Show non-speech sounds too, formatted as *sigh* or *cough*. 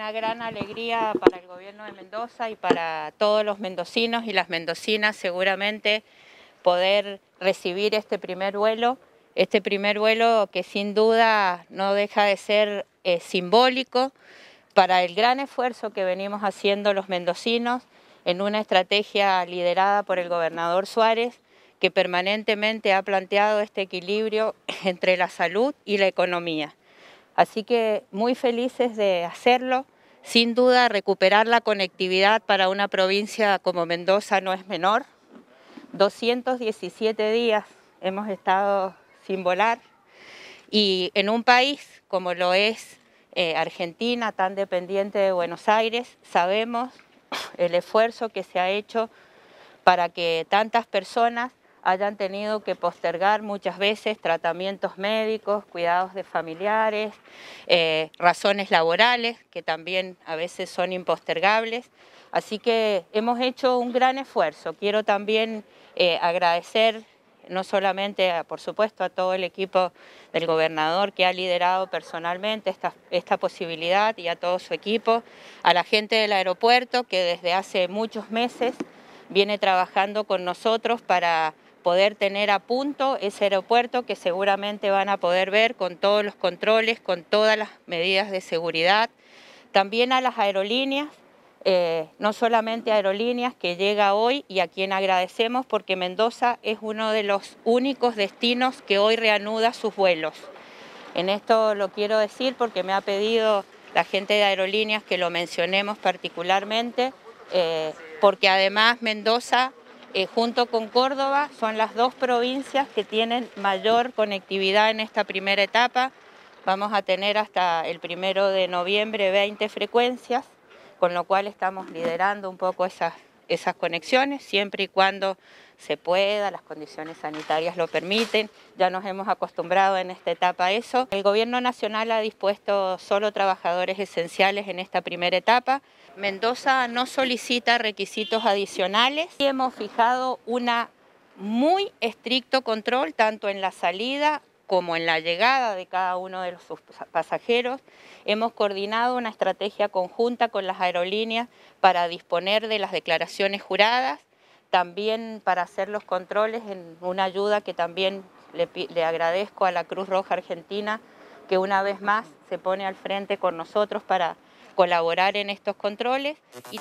una gran alegría para el gobierno de Mendoza y para todos los mendocinos y las mendocinas seguramente poder recibir este primer vuelo, este primer vuelo que sin duda no deja de ser eh, simbólico para el gran esfuerzo que venimos haciendo los mendocinos en una estrategia liderada por el gobernador Suárez, que permanentemente ha planteado este equilibrio *laughs* entre la salud y la economía. Así que muy felices de hacerlo. Sin duda, recuperar la conectividad para una provincia como Mendoza no es menor. 217 días hemos estado sin volar y en un país como lo es eh, Argentina, tan dependiente de Buenos Aires, sabemos el esfuerzo que se ha hecho para que tantas personas hayan tenido que postergar muchas veces tratamientos médicos, cuidados de familiares, eh, razones laborales, que también a veces son impostergables. Así que hemos hecho un gran esfuerzo. Quiero también eh, agradecer no solamente, por supuesto, a todo el equipo del gobernador que ha liderado personalmente esta, esta posibilidad y a todo su equipo, a la gente del aeropuerto que desde hace muchos meses viene trabajando con nosotros para poder tener a punto ese aeropuerto que seguramente van a poder ver con todos los controles, con todas las medidas de seguridad. También a las aerolíneas, eh, no solamente aerolíneas que llega hoy y a quien agradecemos porque Mendoza es uno de los únicos destinos que hoy reanuda sus vuelos. En esto lo quiero decir porque me ha pedido la gente de aerolíneas que lo mencionemos particularmente, eh, porque además Mendoza eh, junto con Córdoba, son las dos provincias que tienen mayor conectividad en esta primera etapa. Vamos a tener hasta el primero de noviembre 20 frecuencias, con lo cual estamos liderando un poco esas esas conexiones siempre y cuando se pueda, las condiciones sanitarias lo permiten, ya nos hemos acostumbrado en esta etapa a eso. El Gobierno Nacional ha dispuesto solo trabajadores esenciales en esta primera etapa. Mendoza no solicita requisitos adicionales y hemos fijado una muy estricto control tanto en la salida como en la llegada de cada uno de los pasajeros, hemos coordinado una estrategia conjunta con las aerolíneas para disponer de las declaraciones juradas, también para hacer los controles en una ayuda que también le, agradezco a la Cruz Roja Argentina, que una vez más se pone al frente con nosotros para colaborar en estos controles y